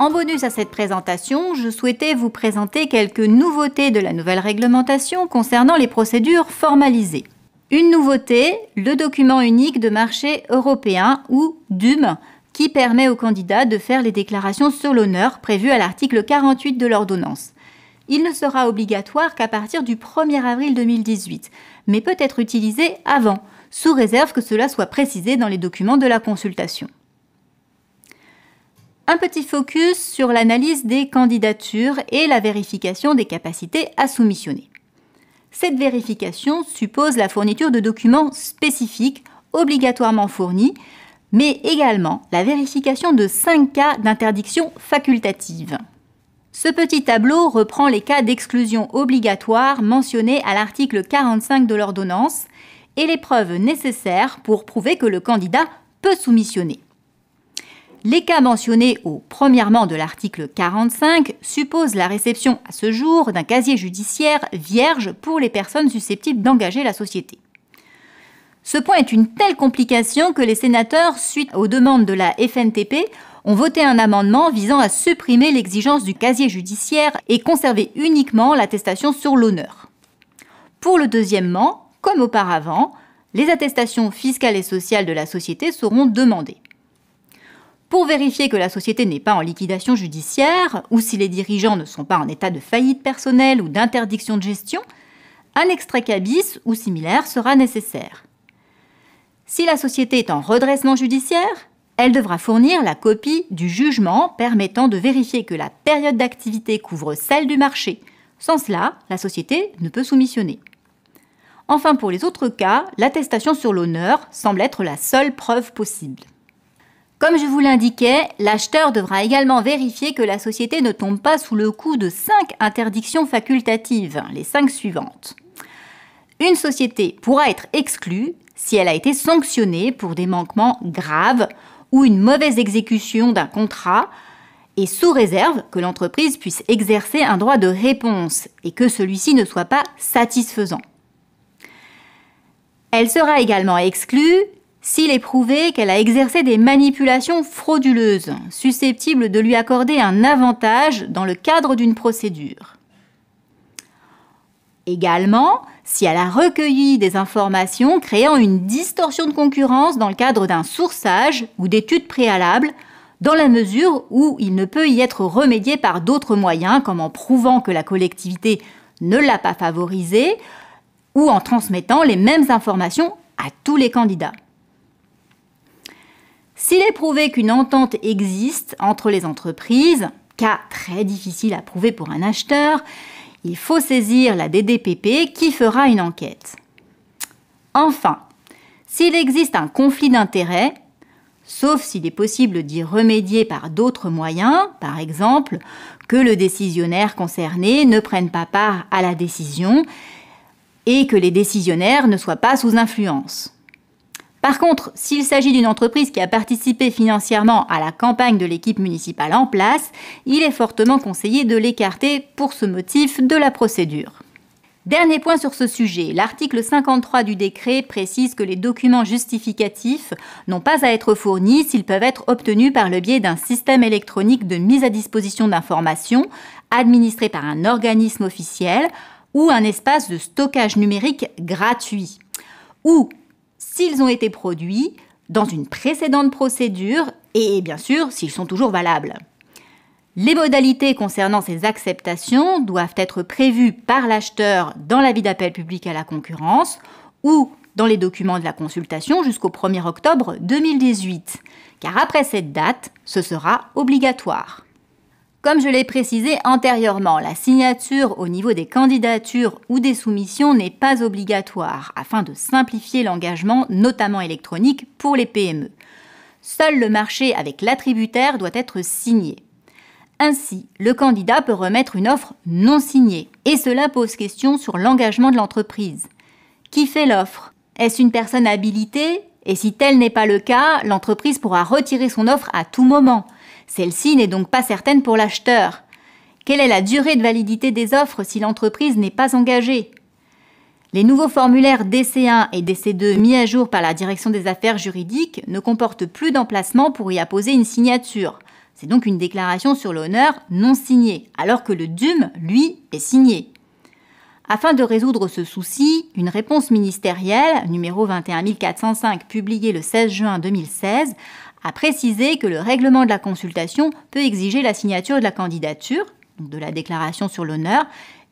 En bonus à cette présentation, je souhaitais vous présenter quelques nouveautés de la nouvelle réglementation concernant les procédures formalisées. Une nouveauté, le document unique de marché européen ou DUM, qui permet aux candidats de faire les déclarations sur l'honneur prévues à l'article 48 de l'ordonnance. Il ne sera obligatoire qu'à partir du 1er avril 2018, mais peut être utilisé avant, sous réserve que cela soit précisé dans les documents de la consultation un petit focus sur l'analyse des candidatures et la vérification des capacités à soumissionner. Cette vérification suppose la fourniture de documents spécifiques, obligatoirement fournis, mais également la vérification de 5 cas d'interdiction facultative. Ce petit tableau reprend les cas d'exclusion obligatoire mentionnés à l'article 45 de l'ordonnance et les preuves nécessaires pour prouver que le candidat peut soumissionner. Les cas mentionnés au premièrement de l'article 45 supposent la réception à ce jour d'un casier judiciaire vierge pour les personnes susceptibles d'engager la société. Ce point est une telle complication que les sénateurs, suite aux demandes de la FNTP, ont voté un amendement visant à supprimer l'exigence du casier judiciaire et conserver uniquement l'attestation sur l'honneur. Pour le deuxièmement, comme auparavant, les attestations fiscales et sociales de la société seront demandées. Pour vérifier que la société n'est pas en liquidation judiciaire, ou si les dirigeants ne sont pas en état de faillite personnelle ou d'interdiction de gestion, un extrait cabis ou similaire sera nécessaire. Si la société est en redressement judiciaire, elle devra fournir la copie du jugement permettant de vérifier que la période d'activité couvre celle du marché. Sans cela, la société ne peut soumissionner. Enfin, pour les autres cas, l'attestation sur l'honneur semble être la seule preuve possible. Comme je vous l'indiquais, l'acheteur devra également vérifier que la société ne tombe pas sous le coup de cinq interdictions facultatives, les cinq suivantes. Une société pourra être exclue si elle a été sanctionnée pour des manquements graves ou une mauvaise exécution d'un contrat, et sous réserve que l'entreprise puisse exercer un droit de réponse et que celui-ci ne soit pas satisfaisant. Elle sera également exclue s'il est prouvé qu'elle a exercé des manipulations frauduleuses, susceptibles de lui accorder un avantage dans le cadre d'une procédure. Également, si elle a recueilli des informations créant une distorsion de concurrence dans le cadre d'un sourçage ou d'études préalables, dans la mesure où il ne peut y être remédié par d'autres moyens, comme en prouvant que la collectivité ne l'a pas favorisée ou en transmettant les mêmes informations à tous les candidats. S'il est prouvé qu'une entente existe entre les entreprises, cas très difficile à prouver pour un acheteur, il faut saisir la DDPP qui fera une enquête. Enfin, s'il existe un conflit d'intérêts, sauf s'il est possible d'y remédier par d'autres moyens, par exemple que le décisionnaire concerné ne prenne pas part à la décision et que les décisionnaires ne soient pas sous influence. Par contre, s'il s'agit d'une entreprise qui a participé financièrement à la campagne de l'équipe municipale en place, il est fortement conseillé de l'écarter pour ce motif de la procédure. Dernier point sur ce sujet, l'article 53 du décret précise que les documents justificatifs n'ont pas à être fournis s'ils peuvent être obtenus par le biais d'un système électronique de mise à disposition d'informations administré par un organisme officiel ou un espace de stockage numérique gratuit. Ou s'ils ont été produits dans une précédente procédure et bien sûr s'ils sont toujours valables. Les modalités concernant ces acceptations doivent être prévues par l'acheteur dans l'avis d'appel public à la concurrence ou dans les documents de la consultation jusqu'au 1er octobre 2018, car après cette date, ce sera obligatoire. Comme je l'ai précisé antérieurement, la signature au niveau des candidatures ou des soumissions n'est pas obligatoire afin de simplifier l'engagement, notamment électronique, pour les PME. Seul le marché avec l'attributaire doit être signé. Ainsi, le candidat peut remettre une offre non signée et cela pose question sur l'engagement de l'entreprise. Qui fait l'offre Est-ce une personne habilitée Et si tel n'est pas le cas, l'entreprise pourra retirer son offre à tout moment. Celle-ci n'est donc pas certaine pour l'acheteur. Quelle est la durée de validité des offres si l'entreprise n'est pas engagée Les nouveaux formulaires DC1 et DC2 mis à jour par la direction des affaires juridiques ne comportent plus d'emplacement pour y apposer une signature. C'est donc une déclaration sur l'honneur non signée, alors que le DUM, lui, est signé. Afin de résoudre ce souci, une réponse ministérielle, numéro 21405, publiée le 16 juin 2016, a précisé que le règlement de la consultation peut exiger la signature de la candidature, de la déclaration sur l'honneur,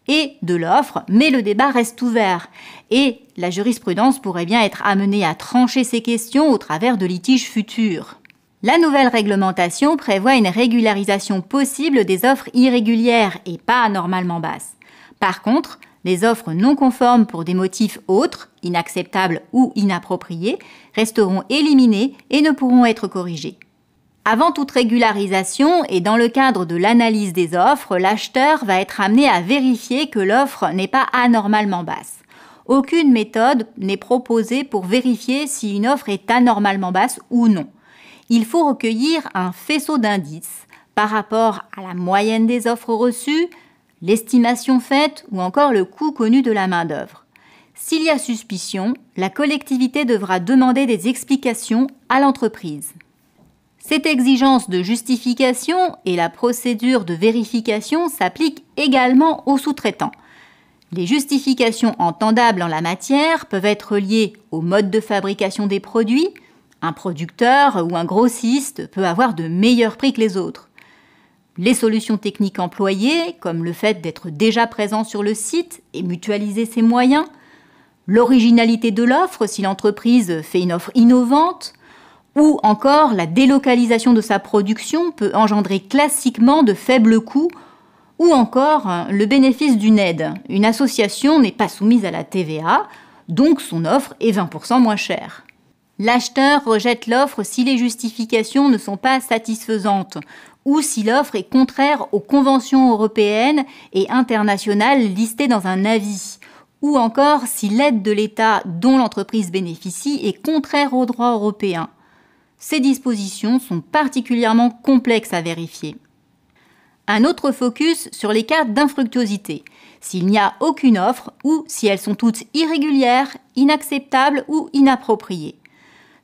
et de l'offre, mais le débat reste ouvert. Et la jurisprudence pourrait bien être amenée à trancher ces questions au travers de litiges futurs. La nouvelle réglementation prévoit une régularisation possible des offres irrégulières et pas anormalement basses. Par contre, les offres non conformes pour des motifs autres, inacceptables ou inappropriés, resteront éliminées et ne pourront être corrigées. Avant toute régularisation et dans le cadre de l'analyse des offres, l'acheteur va être amené à vérifier que l'offre n'est pas anormalement basse. Aucune méthode n'est proposée pour vérifier si une offre est anormalement basse ou non. Il faut recueillir un faisceau d'indices par rapport à la moyenne des offres reçues, l'estimation faite ou encore le coût connu de la main-d'œuvre. S'il y a suspicion, la collectivité devra demander des explications à l'entreprise. Cette exigence de justification et la procédure de vérification s'appliquent également aux sous-traitants. Les justifications entendables en la matière peuvent être liées au mode de fabrication des produits. Un producteur ou un grossiste peut avoir de meilleurs prix que les autres les solutions techniques employées, comme le fait d'être déjà présent sur le site et mutualiser ses moyens, l'originalité de l'offre si l'entreprise fait une offre innovante, ou encore la délocalisation de sa production peut engendrer classiquement de faibles coûts, ou encore hein, le bénéfice d'une aide. Une association n'est pas soumise à la TVA, donc son offre est 20% moins chère. L'acheteur rejette l'offre si les justifications ne sont pas satisfaisantes ou si l'offre est contraire aux conventions européennes et internationales listées dans un avis, ou encore si l'aide de l'État dont l'entreprise bénéficie est contraire au droit européen. Ces dispositions sont particulièrement complexes à vérifier. Un autre focus sur les cas d'infructuosité, s'il n'y a aucune offre ou si elles sont toutes irrégulières, inacceptables ou inappropriées.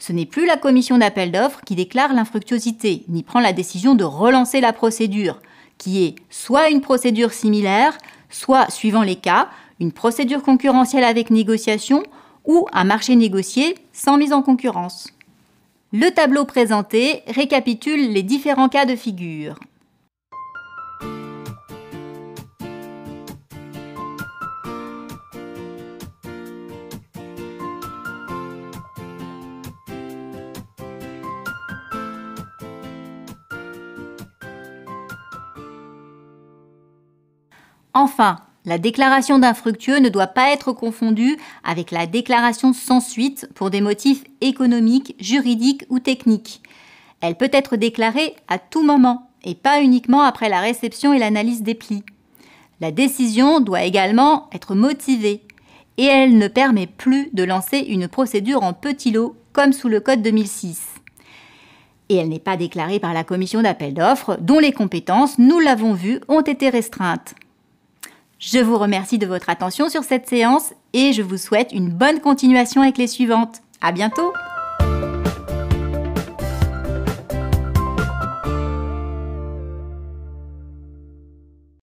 Ce n'est plus la commission d'appel d'offres qui déclare l'infructuosité, ni prend la décision de relancer la procédure, qui est soit une procédure similaire, soit, suivant les cas, une procédure concurrentielle avec négociation ou un marché négocié sans mise en concurrence. Le tableau présenté récapitule les différents cas de figure. Enfin, la déclaration d'infructueux ne doit pas être confondue avec la déclaration sans suite pour des motifs économiques, juridiques ou techniques. Elle peut être déclarée à tout moment et pas uniquement après la réception et l'analyse des plis. La décision doit également être motivée et elle ne permet plus de lancer une procédure en petit lot comme sous le Code 2006. Et elle n'est pas déclarée par la commission d'appel d'offres dont les compétences, nous l'avons vu, ont été restreintes. Je vous remercie de votre attention sur cette séance et je vous souhaite une bonne continuation avec les suivantes. À bientôt!